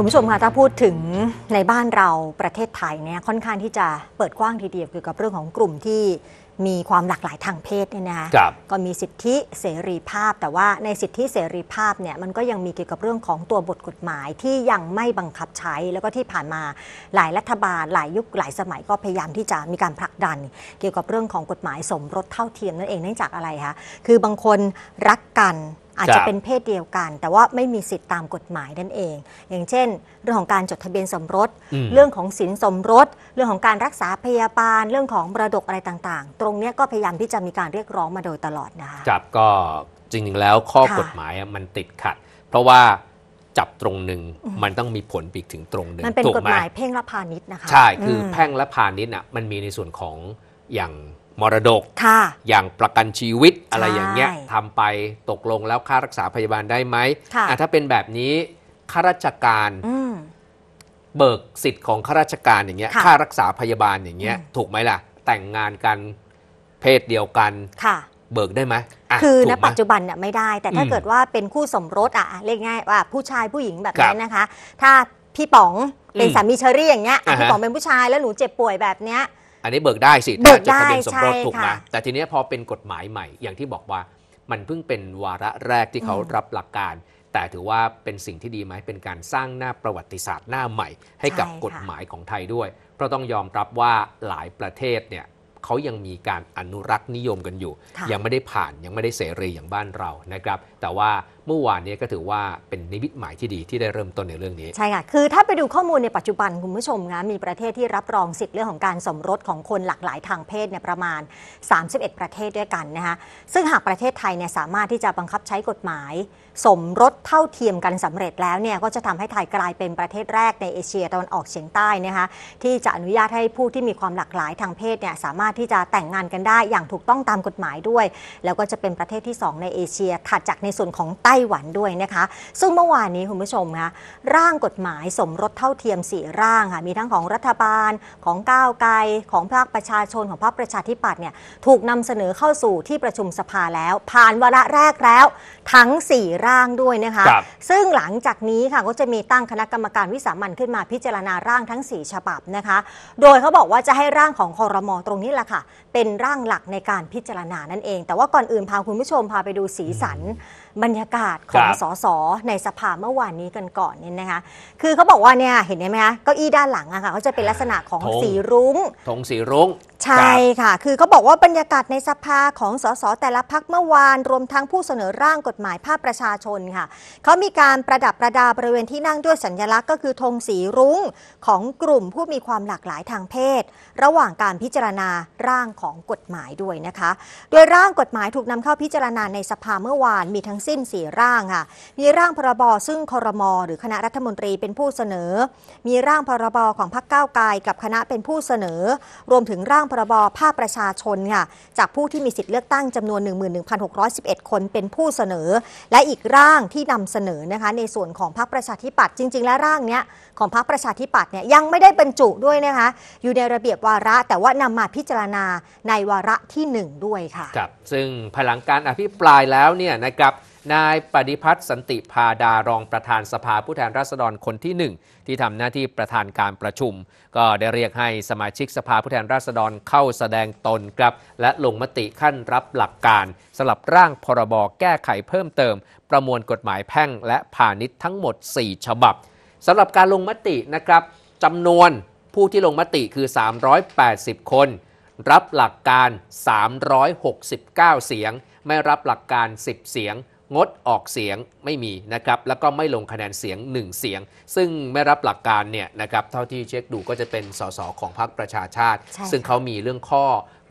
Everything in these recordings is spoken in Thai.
คุณผู้ชมคะถ้าพูดถึงในบ้านเราประเทศไทยเนี่ยค่อนข้างที่จะเปิดกว้างทีเดียวเกี่ยวกับเรื่องของกลุ่มที่มีความหลากหลายทางเพศเนี่ยนะคะก็มีสิทธิเสรีภาพ แต่ว่าในสิทธิเสรีภาพเนี่ยมันก็ยังมีเกี่ยวกับเรื่องของตัวบทกฎหมายที่ยังไม่บังคับใช้ แล้วก็ที่ผ่านมาหลายรัฐบาลหลายยุคหลายสมัยก็พยายามที่จะมีการผลักดันเกี่ยวกับเรื่องของกฎหมายสมรสเท่าเทียมนั่นเองเนื่องจากอะไรคะคือบางคนรักกันอาจจะเป็นเพศเดียวกัน แต่ว่าไม่มีสิทธิ์ตามกฎหมายนั่นเอง อย่างเช่นเรื่องของการจดทะเบียนสมรส เรื่องของสินสมรส เรื่องของการรักษาพยาบาลเรื่องของปรดกอะไรต่าง ๆ ตรงนี้ก็พยายามที่จะมีการเรียกร้องมาโดยตลอดนะคะครับก็จริงๆแล้วข้อกฎหมายมันติดขัด เพราะว่าจับตรงหนึ่งมันต้องมีผลปีกถึงตรงหนึ่งมันเป็นกฎหมายเพ่งละพาณิชย์นะคะใช่คือเพ่งละพาณิชย์อ่ะมันมีในส่วนของอย่างมรดก อย่างประกันชีวิต อะไรอย่างเงี้ยทำไปตกลงแล้วค่ารักษาพยาบาลได้ไหมถ้าเป็นแบบนี้ ข้าราชการ เบิกสิทธิ์ของข้าราชการอย่างเงี้ย ค่ารักษาพยาบาลอย่างเงี้ย ถูกไหมล่ะ แต่งงานกันเพศเดียวกัน เบิกได้ไหม คือณปัจจุบันเนี่ยไม่ได้ แต่ถ้าเกิดว่าเป็นคู่สมรสอ่ะ เรียกง่ายว่าผู้ชายผู้หญิงแบบนี้นะคะ ถ้าพี่ป๋องเป็นสามีเชอรี่อย่างเงี้ยพี่ป๋องเป็นผู้ชายแล้วหนูเจ็บป่วยแบบเนี้ยอันนี้เบิกได้สิถ้าจดทะเบียนสมรสถูกไหมแต่ทีนี้พอเป็นกฎหมายใหม่อย่างที่บอกว่า มันเพิ่งเป็นวาระแรกที่เขารับหลักการ แต่ถือว่าเป็นสิ่งที่ดีไหมเป็นการสร้างหน้าประวัติศาสตร์หน้าใหม่ ให้กับกฎหมายของไทยด้วย เพราะต้องยอมรับว่าหลายประเทศเนี่ยเขายังมีการอนุรักษ์นิยมกันอยู่ ยังไม่ได้ผ่านยังไม่ได้เสรีอย่างบ้านเรานะครับ แต่ว่าเมื่อวานนี้ก็ถือว่าเป็นนิมิตหมายที่ดีที่ได้เริ่มต้นในเรื่องนี้ ใช่ค่ะคือ ถ้าไปดูข้อมูลในปัจจุบันคุณผู้ชมนะมีประเทศที่รับรองสิทธิ์เรื่องของการสมรสของคนหลากหลายทางเพศเนี่ยประมาณ 31 ประเทศด้วยกันนะคะซึ่งหากประเทศไทยเนี่ยสามารถที่จะบังคับใช้กฎหมายสมรสเท่าเทียมกันสำเร็จแล้วเนี่ยก็จะทำให้ไทยกลายเป็นประเทศแรกในเอเชียตะวันออกเฉียงใต้นะคะที่จะอนุญาตให้ผู้ที่มีความหลากหลายทางเพศเนี่ยสามารถที่จะแต่งงานกันได้ อย่างถูกต้องตามกฎหมายด้วย แล้วก็จะเป็นประเทศที่ 2 ในเอเชีย ถัดจากในส่วนของไต้หวันด้วยนะคะซึ่งเมื่อวานนี้คุณผู้ชมคะร่างกฎหมาย สมรสเท่าเทียมสี่ร่างค่ะมีทั้งของรัฐบาลของก้าวไกลของภาคประชาชนของภาคประชาธิปัตย์เนี่ยถูกนำเสนอเข้าสู่ที่ประชุมสภาแล้วผ่านวาระแรกแล้ว ทั้ง4ร่างด้วยนะคะซึ่งหลังจากนี้ค่ะก็จะมีตั้งคณะกรรมการวิสามันขึ้นมาพิจารณาร่างทั้ง4ฉบับนะคะโดยเขาบอกว่าจะให้ร่างของคอรมอตรงนี้แหละค่ะ เป็นร่างหลักในการพิจารณานั่นเอง แต่ว่าก่อนอื่นพาคุณผู้ชมพาไปดูสีสันบรรยากาศของสสในสภาเมื่อวานนี้กันก่อนเนี่ยนะคะ คือเขาบอกว่าเนี่ยเห็นไหมคะเก้าอี้ด้านหลังอะค่ะเขาจะเป็นลักษณะของสีรุ้งธงสีรุ้ง ใช่ค่ะ คือเขาบอกว่าบรรยากาศในสภาของสสแต่ละพักเมื่อวานรวมทั้งผู้เสนอร่างกฎหมายภาพประชาชนค่ะ เขามีการประดับประดาบริเวณที่นั่งด้วยสัญลักษณ์ ก็คือธงสีรุ้งของกลุ่มผู้มีความหลากหลายทางเพศ ระหว่างการพิจารณาร่างของกฎหมายด้วยนะคะ โดยร่างกฎหมายถูกนำเข้าพิจารณาในสภาเมื่อวานมีทั้งสิ้น4ร่างค่ะ มีร่างพรบ ซึ่งคอรมอหรือคณะรัฐมนตรีเป็นผู้เสนอ มีร่างพรบของพรรคก้าวไกลกับคณะเป็นผู้เสนอ รวมถึงร่างพรบภาคประชาชนค่ะ จากผู้ที่มีสิทธิ์เลือกตั้งจำนวน11,611 คนเป็นผู้เสนอ และอีกร่างที่นำเสนอนะคะในส่วนของพรรคประชาธิปัตย์จริง ๆ และร่างเนี้ยของพรรคประชาธิปัตย์เนี่ยยังไม่ได้บรรจุด้วยนะคะอยู่ในระเบียบวาระ แต่ว่านำมาพิจารณาในวาระที่1ด้วยค่ะ ครับซึ่งพลังการอภิปรายแล้วเนี่ยนะครับนายปฏิพัฒน์สันติพาดารองประธานสภาผู้แทนราษฎรคนที่1 ที่ทำหน้าที่ประธานการประชุม ก็ได้เรียกให้สมาชิกสภาผู้แทนราษฎรเข้าแสดงตนครับและลงมติขั้นรับหลักการสลับร่างพรบแก้ไขเพิ่มเติม ประมวลกฎหมายแพ่งและพาณิชย์ทั้งหมด 4 ฉบับสำหรับการลงมตินะครับจำนวนผู้ที่ลงมติคือ 380 คน รับหลักการ 369 เสียง ไม่รับหลักการ 10 เสียงงดออกเสียงไม่มีนะครับ แล้วก็ไม่ลงคะแนนเสียง1เสียง ซึ่งไม่รับหลักการเนี่ยนะครับ เท่าที่เช็คดูก็จะเป็นสสของพรรคประชาชาติ ซึ่งเขามีเรื่องข้อ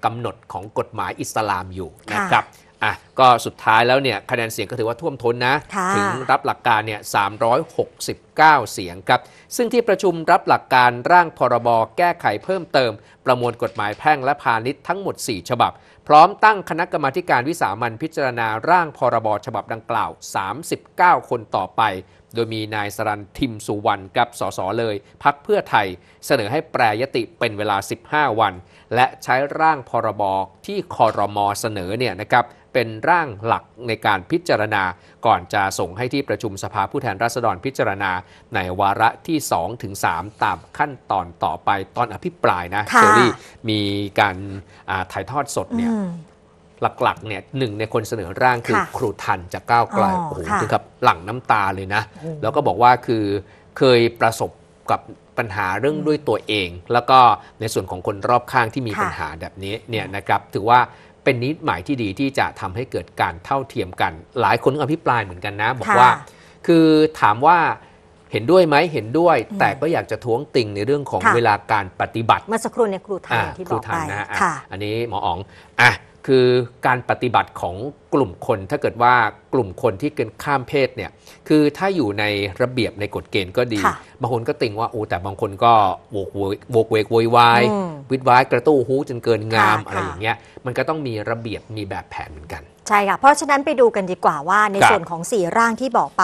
กำหนดของกฎหมายอิสลามอยู่นะครับอ่ะก็สุดท้ายแล้วเนี่ย คะแนนเสียงก็ถือว่าท่วมท้นนะ ถึงรับหลักการเนี่ย 369 เสียงครับ ซึ่งที่ประชุมรับหลักการร่างพรบแก้ไขเพิ่มเติมประมวลกฎหมายแพ่งและพาณิชย์ทั้งหมด4ฉบับ พร้อมตั้งคณะกรรมการวิสามันพิจารณาร่างพรบฉบับดังกล่าว 39 คนต่อไป โดยมีนายสรันทิมสุวรรณกับสสเลยพักเพื่อไทยเสนอให้แปรยติเป็นเวลา 15 วัน และใช้ร่างพรบที่คอรมอเสนอเนี่ยนะครับเป็นร่างหลักในการพิจารณาก่อนจะส่งให้ที่ประชุมสภาผู้แทนราษฎรพิจารณา ในวาระที่2ถึงตามขั้นตอนต่อไปตอนอภิปรายนะเชอรี่มีการถ่ายทอดสดเนี่ยหลักๆเนี่ยหนึ่งในคนเสนอร่างคือครูทันจากก้าวไกลโอ้โหถึงกับหลั่งน้ำตาเลยนะ แล้วก็บอกว่าคือเคยประสบกับปัญหาเรื่องด้วยตัวเอง แล้วก็ในส่วนของคนรอบข้างที่มีปัญหาแบบนี้เนี่ยนะครับถือว่าเป็นนิสหมายที่ดีที่จะทำให้เกิดการเท่าเทียมกัน หลายคนก็อภิปรายเหมือนกันนะ บอกว่า คือถามว่าเห็นด้วยไหมเห็นด้วย แต่ก็อยากจะท้วงติงในเรื่องของเวลาการปฏิบัติเมื่อสักครู่เนี่ยครูทานที่บอกไปอันนี้หมออ๋องอ่ะคือการปฏิบัติของกลุ่มคนถ้าเกิดว่ากลุ่มคนที่เกินข้ามเพศเนี่ย คือถ้าอยู่ในระเบียบในกฎเกณฑ์ก็ดีบางคนก็ติงว่าโอ้แต่บางคนก็ โวกเวกโวยวายวิดวายกระตู้หูจนเกินงามอะไรอย่างเงี้ยมันก็ต้องมีระเบียบมีแบบแผนเหมือนกันใช่ค่ะ เพราะฉะนั้นไปดูกันดีกว่าว่า ในส่วนของสี่ร่างที่บอกไป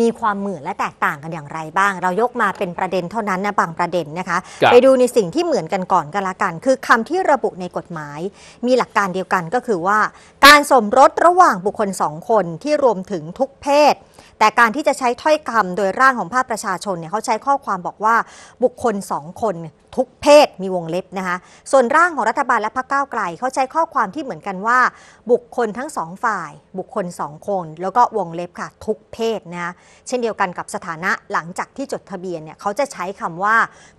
มีความเหมือนและแตกต่างกันอย่างไรบ้าง เรายกมาเป็นประเด็นเท่านั้นนะบางประเด็นนะคะ ไปดูในสิ่งที่เหมือนกันก่อนก็นละกัน คือคำที่ระบุในกฎหมาย มีหลักการเดียวกันก็คือว่า การสมรสระหว่างบุคคลสองคนที่รวมถึงทุกเพศแต่การที่จะใช้ถ้อยคำโดยร่างของภาคประชาชนเนี่ยเขาใช้ข้อความบอกว่า บุคคลสองคน ทุกเพศมีวงเล็บนะคะส่วนร่างของรัฐบาลและพรรคก้าวไกล เขาใช้ข้อความที่เหมือนกันว่าบุคคลทั้งสองฝ่าย บุคคลสองคน แล้วก็วงเล็บค่ะ ทุกเพศนะเช่นเดียวกันกับสถานะหลังจากที่จดทะเบียนเนี่ยเขาจะใช้คำว่า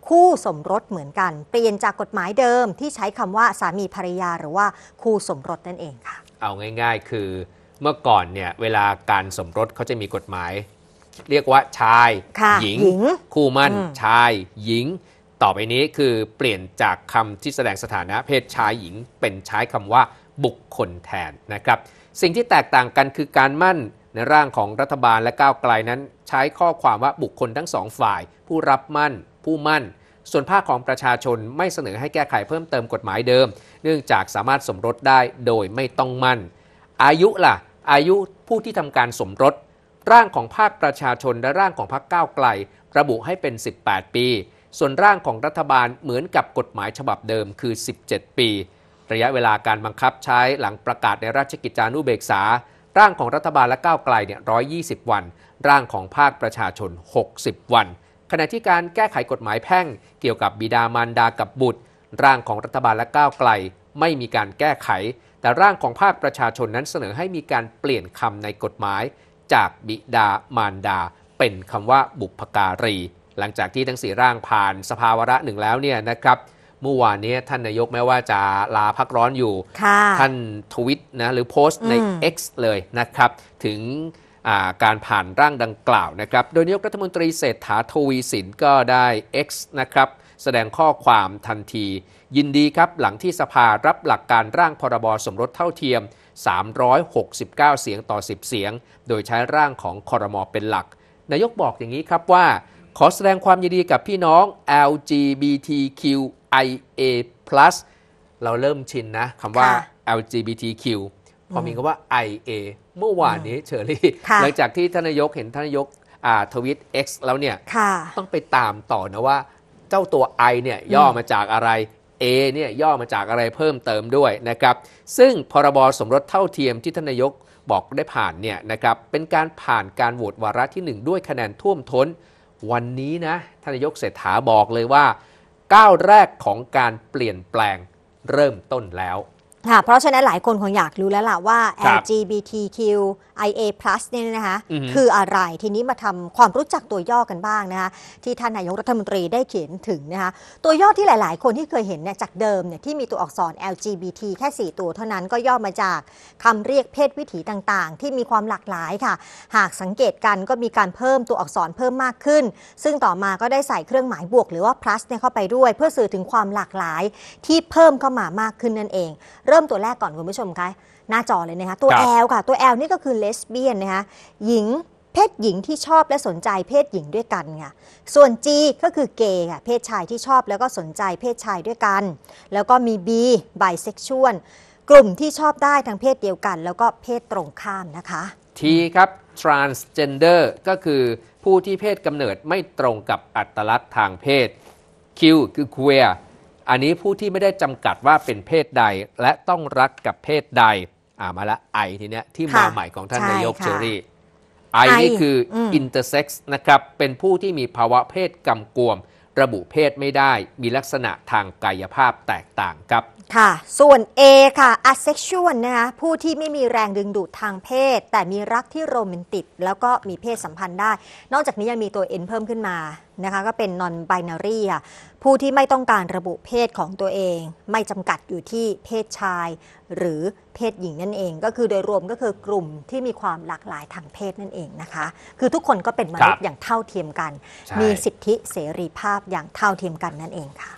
คู่สมรสเหมือนกันเปลี่ยนจากกฎหมายเดิมที่ใช้คำว่าสามีภรรยา หรือว่าคู่สมรสนั่นเองค่ะ เอาง่าย ๆ คือเมื่อก่อนเนี่ยเวลาการสมรสเขาจะมีกฎหมาย เรียกว่าชาย หญิง คู่มั่นชาย หญิง ต่อไปนี้คือเปลี่ยนจากคำที่แสดงสถานะเพศชายหญิง เป็นใช้คำว่าบุคคลแทนนะครับ สิ่งที่แตกต่างกันคือการมั่นในร่างของรัฐบาลและก้าวไกลนั้น ใช้ข้อความว่าบุคคลทั้งสองฝ่าย ผู้รับมั่น ผู้มั่น ส่วนภาคของประชาชนไม่เสนอให้แก้ไขเพิ่มเติมกฎหมายเดิม เนื่องจากสามารถสมรสได้โดยไม่ต้องมั่น อายุล่ะอายุผู้ที่ทำการสมรสร่างของภาคประชาชนและร่างของพรรคก้าวไกล ระบุให้เป็น 18 ปี ส่วนร่างของรัฐบาลเหมือนกับกฎหมายฉบับเดิมคือ 17 ปี ระยะเวลาการบังคับใช้หลังประกาศในราชกิจจานุเบกษา ร่างของรัฐบาลและก้าวไกลเนี่ย120 วัน ร่างของภาคประชาชน 60 วัน ขณะที่การแก้ไขกฎหมายแพ่ง เกี่ยวกับบิดามารดากับบุตร ร่างของรัฐบาลและก้าวไกลไม่มีการแก้ไข แต่ร่างของภาคประชาชนนั้นเสนอให้มีการเปลี่ยนคำในกฎหมายจากบิดามารดาเป็นคำว่าบุพการี หลังจากที่ทั้งสี่ร่างผ่านสภาวระหนึ่งแล้วเนี่ยนะครับ เมื่อวานนี้ท่านนายกแม้ว่าจะลาพักร้อนอยู่ ท่านทวิตนะหรือโพสต์ใน X เลยนะครับ ถึงการผ่านร่างดังกล่าวนะครับ โดยนายกรัฐมนตรีเศรษฐาทวีสินก็ได้ X นะครับแสดงข้อความทันที ยินดีครับหลังที่สภารับหลักการร่างพรบสมรสเท่าเทียม 369 เสียงต่อ 10 เสียง โดยใช้ร่างของคอรมอเป็นหลัก นายกบอกอย่างนี้ครับว่า ขอแสดงความยินดีกับพี่น้อง LGBTQIA+ เราเริ่มชินนะคำว่า LGBTQ พอมีคำว่า IA เมื่อวานนี้เชอรี่ หลังจากที่ท่านนายกเห็นท่านนายกทวิต X แล้วเนี่ยต้องไปตามต่อนะว่าเจ้าตัว I เนี่ยย่อมาจากอะไร A เนี่ยย่อมาจากอะไรเพิ่มเติมด้วยนะครับ ซึ่งพรบสมรสเท่าเทียมที่ท่านนายกบอกได้ผ่านเนี่ยนะครับ เป็นการผ่านการโหวตวาระที่ 1 ด้วยคะแนนท่วมท้น วันนี้นะท่านนายกเศรษฐาบอกเลยว่าก้าวแรกของการเปลี่ยนแปลงเริ่มต้นแล้วค่ะเพราะฉะนั้นหลายคนคงอยากรู้แล้วล่ะว่า LGBTQIA+ เนี่ยนะคะคืออะไรทีนี้มาทำความรู้จักตัวย่อกันบ้างนะคะที่ท่านนายกรัฐมนตรีได้เขียนถึงนะคะตัวย่อที่หลายๆ คนที่เคยเห็นเนี่ยจากเดิมเนี่ยที่มีตัวอักษร LGBT แค่ 4 ตัวเท่านั้นก็ย่อมาจากคำเรียกเพศวิถีต่าง ๆ ที่มีความหลากหลายค่ะหากสังเกตกันก็มีการเพิ่มตัวอักษรเพิ่มมากขึ้น ซึ่งต่อมาก็ได้ใส่เครื่องหมายบวก หรือว่า plus เนี่ยเข้าไปด้วยเพื่อสื่อถึงความหลากหลายที่เพิ่มเข้ามามากขึ้นนั่นเองเรริ่มตัวแรกก่อนคุณผู้ชมคะหน้าจอเลยนะคะตัว L ค่ะตัว L นี่ก็คือเลสเบี้ยนนะคะหญิงเพศหญิงที่ชอบและสนใจเพศหญิงด้วยกันค่ะส่วน G ก็คือเกย์ค่ะเพศชายที่ชอบแล้วก็สนใจเพศชายด้วยกัน แล้วก็มี B ไบเซ็กชวลกลุ่มที่ชอบได้ทั้งเพศเดียวกัน แล้วก็เพศตรงข้ามนะคะ T ครับ transgender ก็คือผู้ที่เพศกำเนิดไม่ตรงกับอัตลักษณ์ทางเพศ Q คือ queer อันนี้ผู้ที่ไม่ได้จำกัดว่าเป็นเพศใดและต้องรักกับเพศใด อ่ามาละไอทีเนี้ยที่มาใหม่ของท่านนายกเชอรี่ ไอนี่คืออินเตอร์เซ็กซ์นะครับ เป็นผู้ที่มีภาวะเพศกำกวม ระบุเพศไม่ได้ มีลักษณะทางกายภาพแตกต่างครับค่ะ ส่วน A ค่ะ asexual นะคะ ผู้ที่ไม่มีแรงดึงดูดทางเพศ แต่มีรักที่โรแมนติกแล้วก็มีเพศสัมพันธ์ได้ นอกจากนี้ยังมีตัว N เพิ่มขึ้นมา นะคะ ก็เป็น non binary ค่ะ ผู้ที่ไม่ต้องการระบุเพศของตัวเอง ไม่จำกัดอยู่ที่เพศชายหรือเพศหญิงนั่นเอง ก็คือโดยรวมก็คือกลุ่มที่มีความหลากหลายทางเพศนั่นเองนะคะคือทุกคนก็เป็นมนุษย์อย่างเท่าเทียมกัน มีสิทธิเสรีภาพอย่างเท่าเทียมกันนั่นเองค่ะ